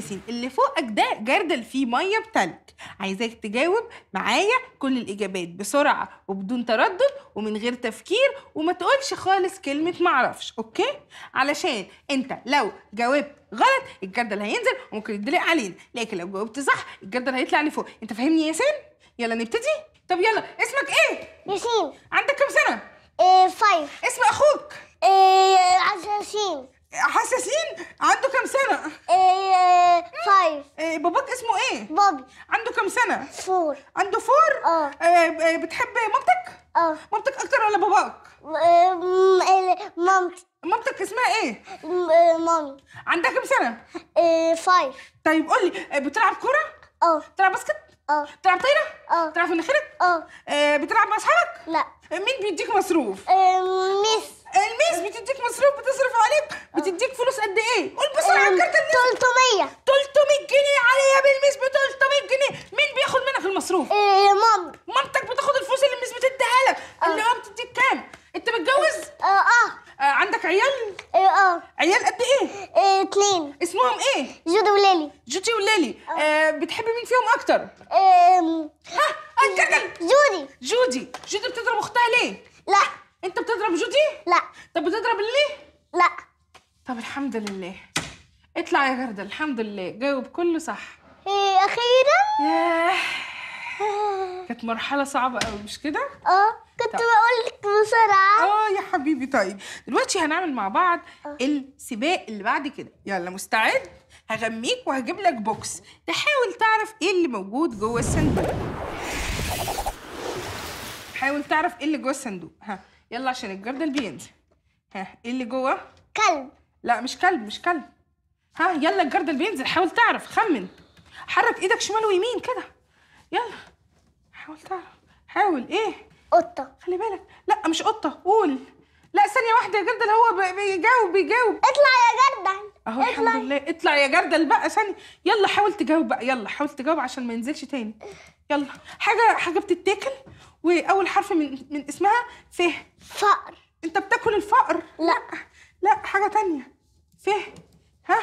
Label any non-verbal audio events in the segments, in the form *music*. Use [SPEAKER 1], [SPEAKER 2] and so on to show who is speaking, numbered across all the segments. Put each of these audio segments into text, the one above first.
[SPEAKER 1] ياسين اللي فوقك ده جردل فيه ميه بتلج عايزاك تجاوب معايا كل الاجابات بسرعه وبدون تردد ومن غير تفكير وما تقولش خالص كلمه معرفش اوكي علشان انت لو جاوبت غلط الجردل هينزل وممكن يتدلق علينا لكن لو جاوبت صح الجردل هيطلع لفوق انت فاهمني يا ياسين يلا نبتدي طب يلا اسمك ايه ياسين عندك كام سنه ايه فايف اسم اخوك ايه عشرين حساسين عنده كم سنة؟ ايه فايف إيه باباك اسمه ايه؟ بابي عنده كم سنة؟ فور عنده فور؟ اه إيه بتحب مامتك؟ اه مامتك أكتر ولا باباك؟ آه، مامتي مامتك اسمها ايه؟ آه، مامي عندها كم سنة؟ ايه فايف طيب قول لي بتلعب كرة؟ اه بتلعب باسكت؟ اه بتلعب طايرة؟ اه بتلعب في مناخيرك؟ اه بتلعب مع اصحابك؟ لا مين بيديك مصروف؟ ميسي الميس بتديك مصروف بتصرف عليك بتديك فلوس قد ايه؟ قول بسرعه كارت الميس 300 300 جنيه عليا بالميس ب 300 جنيه مين بياخد منك المصروف؟ إيه مام مامتك بتاخد الفلوس اللي الميس بتديها لك آه. اللي هو بتديك كام؟ انت متجوز؟ آه،, اه اه عندك عيال؟ ايه اه عيال قد ايه؟ ايه اسمهم ايه؟ جودي وليلي جودي وليلي آه. آه بتحب مين فيهم اكتر؟ ايه ها اتكلم جودي جودي جودي بتضرب اختها ليه؟ لا انت بتضرب جودي؟ لا طب بتضرب اللي؟ لا طب الحمد لله اطلع يا غردة الحمد لله جاوب كله صح ايه اخيرا ياه آه. كانت مرحله صعبه قوي مش كده اه كنت طيب. بقول لك بسرعه اه يا حبيبي طيب دلوقتي هنعمل مع بعض أوه. السباق اللي بعد كده يلا مستعد هغميك وهجيب لك بوكس تحاول تعرف ايه اللي موجود جوه الصندوق حاول تعرف ايه اللي جوه الصندوق ها يلا عشان الجردل بينزل ها ايه اللي جوه كلب لا مش كلب مش كلب ها يلا الجردل بينزل حاول تعرف خمن حرك ايدك شمال ويمين كده يلا حاول تعرف حاول ايه قطه خلي بالك لا مش قطه قول لا ثانيه واحده يا جردل هو بيجاوب بيجاوب اطلع يا جردل اهو اطلع. الحمد لله اطلع يا جردل بقى ثانيه يلا حاول تجاوب بقى يلا حاول تجاوب عشان ما ينزلش تاني يلا حاجه حاجه بتتاكل واول حرف من من اسمها ف فقر انت بتاكل الفقر لا لا حاجه تانية ف ها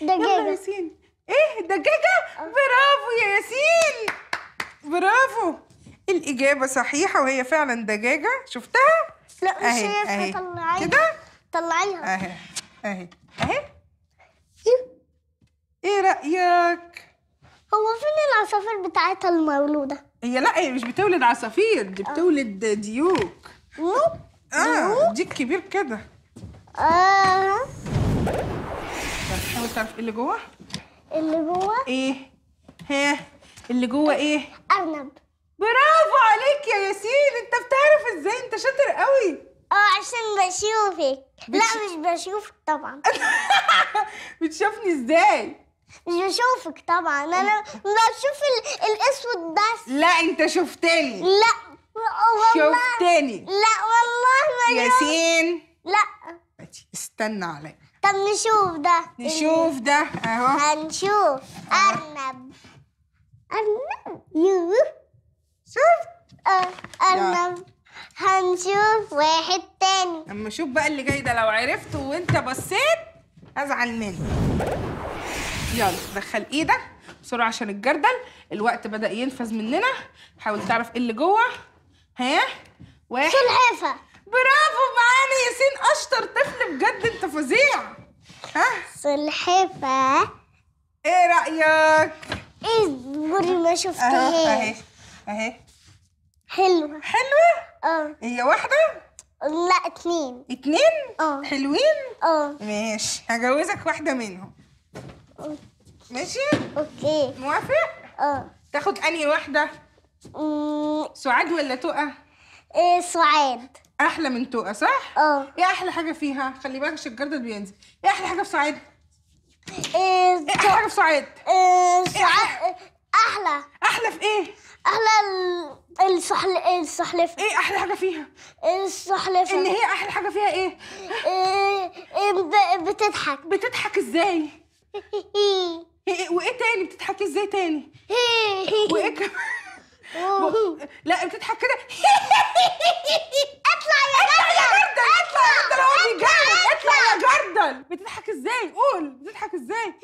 [SPEAKER 1] دجاجه يلا ياسين ايه دجاجه برافو يا ياسين برافو الإجابة صحيحة وهي فعلا دجاجة شفتها لا مش شايفها طلعيها كده طلعيها اهي اهي اهي ايه ايه رايك
[SPEAKER 2] هو فين العصافير بتاعتها المولوده
[SPEAKER 1] هي لا هي مش بتولد عصافير دي آه. بتولد ديوك ديوك اه ديك كبير كده اه حاول تعرف ايه اللي جوه اللي جوه ايه ها اللي جوه ايه ارنب برافو عليك يا ياسين انت بتعرف ازاي انت شاطر قوي اه عشان بشوفك بتش... لا مش بشوفك طبعا *laughs* بتشوفني ازاي مش بشوفك طبعا
[SPEAKER 2] انا بشوف ال... الاسود بس لا انت شفتني لا
[SPEAKER 1] والله شفتني
[SPEAKER 2] لا والله ما ياسين لا
[SPEAKER 1] استنى عليا
[SPEAKER 2] طب نشوف ده نشوف ده اهو هنشوف ارنب
[SPEAKER 1] ارنب يوه آه، انا هنشوف واحد تاني اما شوف بقى اللي جاي ده لو عرفته وانت بصيت ازعل منك يلا دخل ايدك بسرعه عشان الجردل الوقت بدا ينفذ مننا حاول تعرف ايه اللي جوه ها واحد سلحفه برافو معانا ياسين اشطر طفل بجد انت فظيع ها سلحفه ايه رايك ايه قولي ما شفتهاش اهي اهي حلوة حلوة؟ اه هي واحدة؟ لا اتنين اتنين؟ اه حلوين؟ اه ماشي هجوزك واحدة منهم ماشي؟ اوكي موافق؟ اه تاخد انهي واحدة؟ سعاد ولا تقى؟ ايه سعاد احلى من تقى صح؟ اه ايه احلى حاجة فيها؟ خلي بالك عشان الجردل بينزل ايه احلى حاجة في سعاد؟ ايه, إيه احلى حاجة في سعاد؟ ايه, إيه سعاد إيه، احلى احلى في ايه؟ احلى السحل السحلفه
[SPEAKER 2] ايه احلى حاجه فيها السحلفه ان هي احلى حاجه فيها ايه, إيه,
[SPEAKER 1] إيه بتضحك بتضحك ازاي *laughs* إيه، وايه تاني بتضحكي ازاي تاني وايه كمان لا بتضحك كده *laughs* اطلع يا جردل اطلع يا جردل هو بيتجوز اطلع يا جردل بتضحك ازاي قول بتضحك ازاي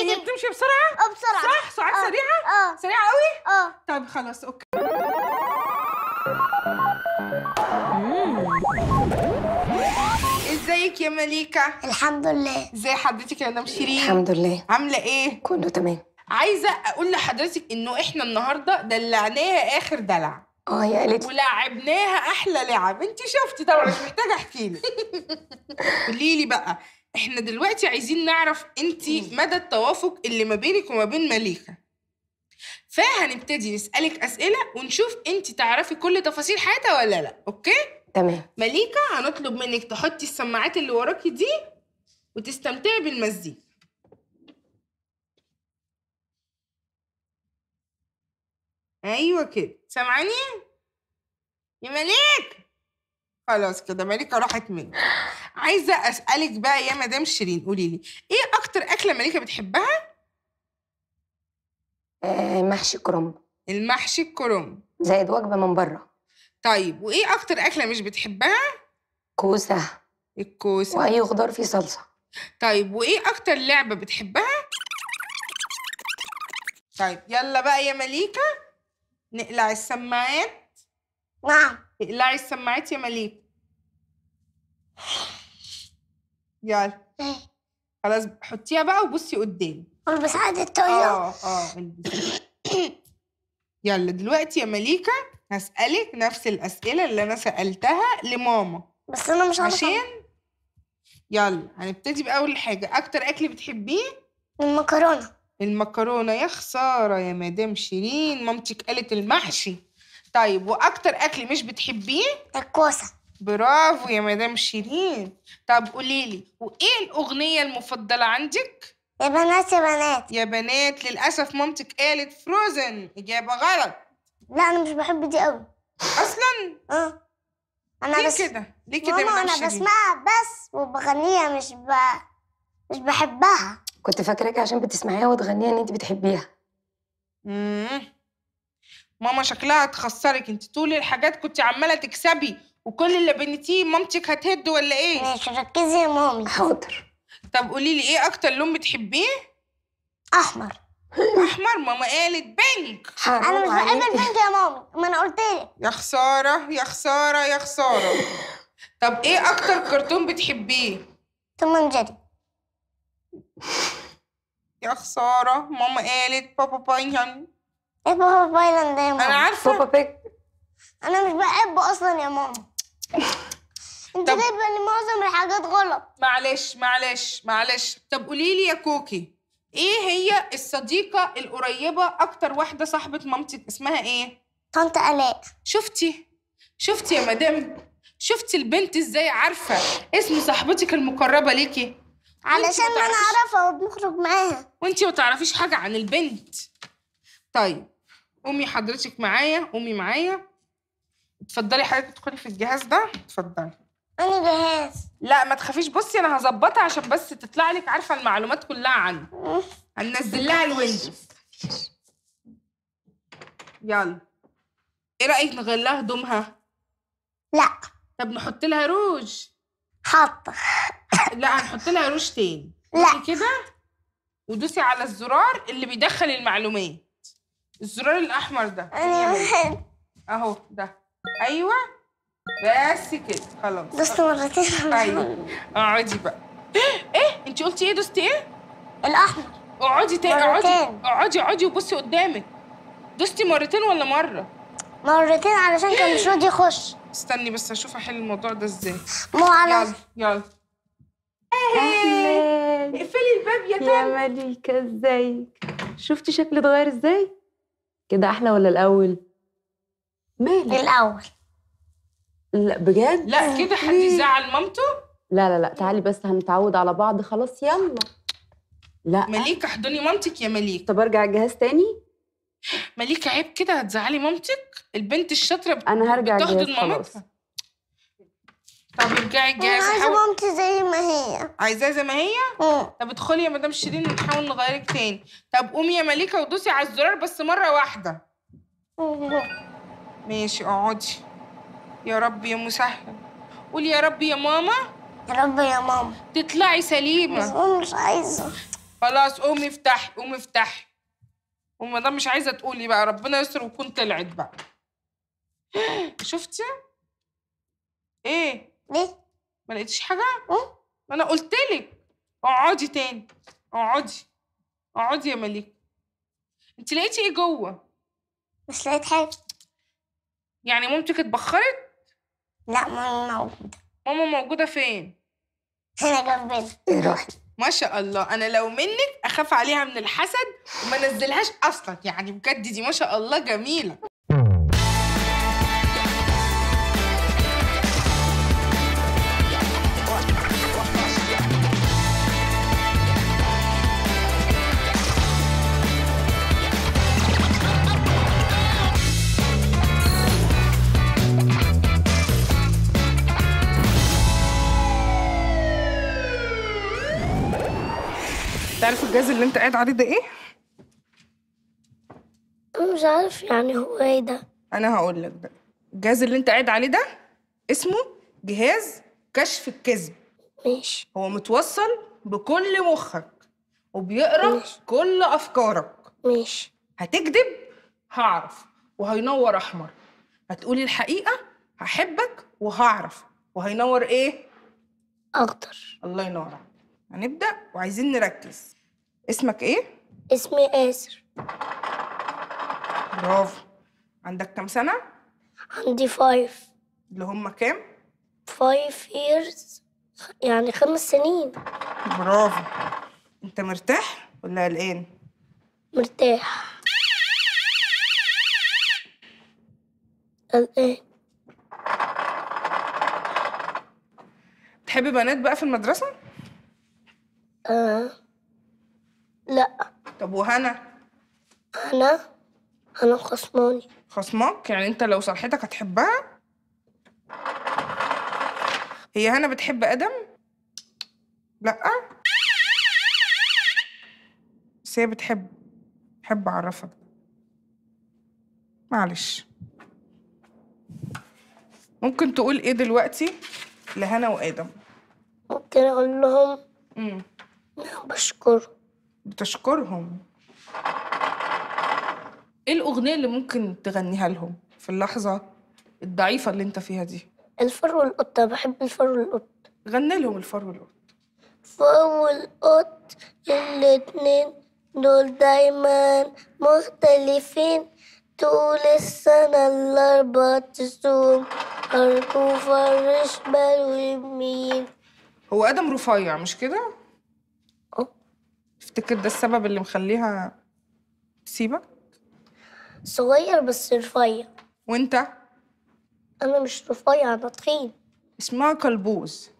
[SPEAKER 1] هي *laughs* بتمشي بسرعه اه بسرعه صح سرعات آه. سريعه اه سريعه قوي اه طب خلاص اوكي ازيك يا مليكه الحمد لله ازي حضرتك يا نام شيرين الحمد لله عامله ايه كله تمام عايزه اقول لحضرتك انه احنا النهارده دلعناها اخر دلع اه يا قالت ولعبناها احلى لعب انت شفتي طبعا مش محتاجه احكي لك *laughs* قولي لي بقى احنا دلوقتي عايزين نعرف انت مدى التوافق اللي ما بينك وما بين مليكه فهنبتدي نسالك اسئله ونشوف انت تعرفي كل تفاصيل حياتها ولا لا اوكي تمام مليكه هنطلب منك تحطي السماعات اللي وراكي دي وتستمتعي بالمزيكا ايوه كده سامعاني يا مليك خلاص كده مليكه راحت مني عايزه اسالك بقى يا مدام شيرين قولي لي ايه اكتر اكله مليكه بتحبها آه، محشي كرنب المحشي الكرنب زائد وجبه من بره طيب وايه اكتر اكله مش بتحبها كوسه الكوسه واي خضار فيه صلصه طيب وايه اكتر لعبه بتحبها طيب يلا بقى يا مليكه نقلع السماعات نعم اقلعي السماعات يا مليك يلا خلاص حطيها بقى وبصي قدام البس عادة الطيارة اه اه يلا دلوقتي يا مليكة هسألك نفس الأسئلة اللي أنا سألتها لماما بس أنا مش عارفة عشان يلا هنبتدي بأول حاجة أكتر أكل بتحبيه المكرونة المكرونة يا خسارة يا مدام شيرين مامتك قالت المحشي طيب وأكتر أكل مش بتحبيه؟ الكوسة برافو يا مدام شيرين طب قوليلي وإيه الأغنية المفضلة عندك؟ يا بنات يا بنات يا بنات للأسف مامتك قالت فروزن إجابة غلط لا أنا مش بحب دي قوي أصلا؟ أه أنا ليه بس كده؟ ليه كده ماما أنا بسمعها
[SPEAKER 2] بس وبغنيها مش ب... مش بحبها كنت فاكراك عشان بتسمعيها
[SPEAKER 1] وتغنيها ان انت بتحبيها امم ماما شكلها هتخسرك انت طول الحاجات كنت عماله تكسبي وكل اللي بنتيه مامتك هتهد ولا ايه ماشي ركزي يا مامي حاضر طب قولي لي ايه اكتر لون بتحبيه احمر احمر ماما قالت بينك انا مش بحب البينك يا مامي ما انا قلت لك يا خساره يا خساره يا خساره طب ايه اكتر كرتون بتحبيه تمام جدي يا خسارة ماما قالت بابا بايلاند يعني. ايه بابا بايلاند ده يا ماما؟ أنا عارفة بابا بيج أنا مش بحبه أصلا يا ماما *laughs* أنت جايبة لي معظم الحاجات غلط معلش معلش معلش طب قولي لي يا كوكي إيه هي الصديقة القريبة أكتر واحدة صاحبة مامتك اسمها إيه؟ طنط آلاء شفتي شفتي يا مدام شفتي البنت ازاي عارفه اسم صاحبتك المقربه ليكي علشان انا اعرفها وبنخرج معاها وانتي ما تعرفيش حاجه عن البنت طيب قومي حضرتك معايا قومي معايا اتفضلي حضرتك تدخلي في الجهاز ده اتفضلي انا جهاز لا ما تخافيش بصي انا هظبطها عشان بس تطلع لك عارفه المعلومات كلها عنه هننزل لها الويندوز يلا ايه رايك نغير لها هدومها لا طب نحط لها روج حاطه لا هنحط لها روش تاني لا كده ودوسي على الزرار اللي بيدخل المعلومات الزرار الاحمر ده آه. اهو ده ايوه بس كده خلاص دوست مرتين ايوه اقعدي بقى *gasps* ايه انت قلتي ايه دوستي ايه الاحمر اقعدي تاني اقعدي اقعدي اقعدي وبصي قدامك دوستي مرتين ولا مره مرتين علشان كان مش راضي يخش استني بس اشوف احل الموضوع ده ازاي مو على يلا يلا اقفلي الباب يا فندم يا مليكة ازيك شفتي شكلي اتغير ازاي؟ كده احلى ولا الاول؟ مالك؟ الاول لا بجد؟ لا كده حد يزعل مامته؟ لا لا لا تعالي بس هنتعود على بعض خلاص يلا لا مليكة احضني مامتك يا مليكة طب ارجع الجهاز تاني؟ مليكة عيب كده هتزعلي مامتك البنت الشاطرة انا هرجع الجهاز خلاص مامتها. طب ارجعي ارجعي انا عايزه مامتي زي ما هي عايزاها زي ما هي؟ مم. طب ادخلي يا مدام شيرين ونحاول نغيرك تاني طب قومي يا مليكه ودوسي على الزرار بس مره واحده مم. ماشي اقعدي يا رب يا مسهل قولي يا رب يا ماما يا رب يا ماما تطلعي سليمه مش عايزه خلاص قومي افتحي قومي افتحي ومدام مش عايزه تقولي بقى ربنا يستر وتكون طلعت بقى *gasps* شفتي؟ ايه؟ ليه؟ ما لقيتش حاجه؟ اه انا قلت لك اقعدي تاني اقعدي اقعدي يا مليك انت لقيتي ايه جوه؟ مش لقيت حاجه يعني مامتك اتبخرت؟ لا ماما موجوده ماما موجوده فين؟ هنا جنبنا روحي ما شاء الله انا لو منك اخاف عليها من الحسد وما نزلهاش اصلا يعني بجد دي ما شاء الله جميله تعرف الجهاز اللي انت قاعد عليه ده ايه؟ مش عارف يعني هو ايه ده انا هقول لك بقى الجهاز اللي انت قاعد عليه ده اسمه جهاز كشف الكذب ماشي هو متوصل بكل مخك وبيقرا كل افكارك ماشي هتكذب هعرف وهينور احمر هتقولي الحقيقه هحبك وهعرف وهينور ايه اخضر الله ينور عليك هنبدأ وعايزين نركز اسمك ايه؟ اسمي آسر برافو عندك كام سنة؟
[SPEAKER 2] عندي فايف اللي هم كام؟ فايف ييرز يعني خمس سنين
[SPEAKER 1] برافو انت مرتاح ولا قلقان؟
[SPEAKER 2] مرتاح قلقان
[SPEAKER 1] تحبي بنات بقى في المدرسة؟ آه. لا طب وهنا؟ أنا أنا خصماني خصمك يعني أنت لو صالحتك هتحبها؟ هي هنا بتحب آدم؟ لأ بس هي بتحب بحب أعرفك معلش ممكن تقول إيه دلوقتي لهنا وآدم؟ ممكن أقول لهم مم. بشكر بتشكرهم ايه الاغنيه اللي ممكن تغنيها لهم في اللحظه الضعيفه اللي انت فيها دي الفر والقطة بحب الفر والقط غني لهم الفر والقط
[SPEAKER 2] الفر والقط الاتنين دول دايما مختلفين طول السنة الأربع تسوم أرجو فرش بالو يمين
[SPEAKER 1] هو آدم رفيع مش كده؟ تفتكر ده السبب اللي مخليها تسيبك؟ صغير بس رفيع وانت؟
[SPEAKER 2] انا مش رفيع انا تخين اسمها كلبوز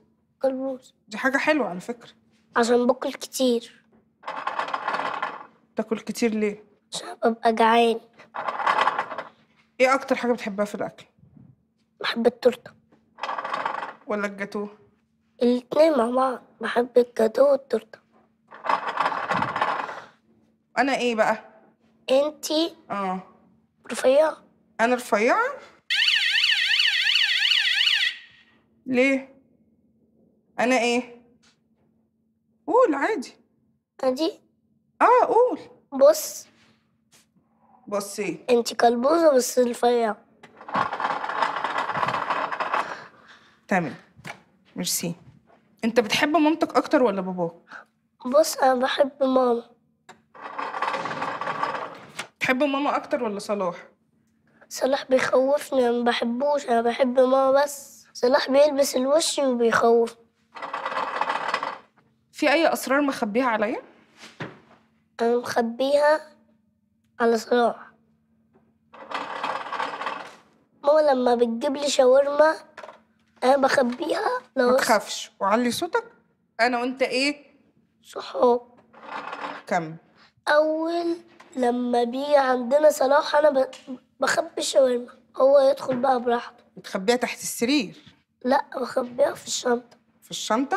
[SPEAKER 2] كلبوز دي حاجة حلوة على فكرة عشان باكل كتير تاكل كتير ليه؟ عشان ببقى جعان ايه اكتر حاجة بتحبها في الاكل؟ بحب التورتة ولا الجاتوه؟ الاتنين مع بعض بحب الجاتوه والتورتة
[SPEAKER 1] انا ايه بقى انتي اه رفيعه انا رفيعه ليه انا ايه قول عادي ادي اه قول
[SPEAKER 2] بص بصي إيه؟ انتي كلبوزه بس رفيعه
[SPEAKER 1] تمام ميرسي انت بتحب مامتك اكتر ولا باباك بص انا بحب ماما بتحب ماما اكتر ولا صلاح صلاح بيخوفني
[SPEAKER 2] انا ما بحبوش انا بحب ماما بس صلاح بيلبس الوش وبيخوف في اي اسرار مخبيها عليا انا مخبيها على صلاح ماما لما بتجيب لي شاورما انا بخبيها لو ما تخافش وعلي صوتك انا وانت ايه صحاب كم اول لما بيجي عندنا صلاح انا بخبي الشاورما هو
[SPEAKER 1] يدخل بقى براحته بتخبيها تحت السرير لا بخبيها في الشنطه في الشنطه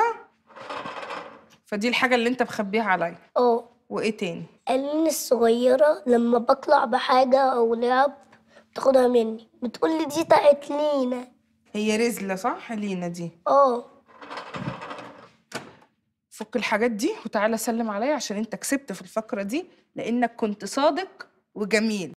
[SPEAKER 1] فدي الحاجه اللي انت مخبيها عليا اه وايه تاني
[SPEAKER 2] قالين الصغيره لما بطلع بحاجه او لعب تاخدها مني بتقول
[SPEAKER 1] لي دي بتاعت لينا هي رزله صح لينا دي اه فك الحاجات دي وتعالى سلم عليا عشان انت كسبت في الفقره دي لانك كنت صادق وجميل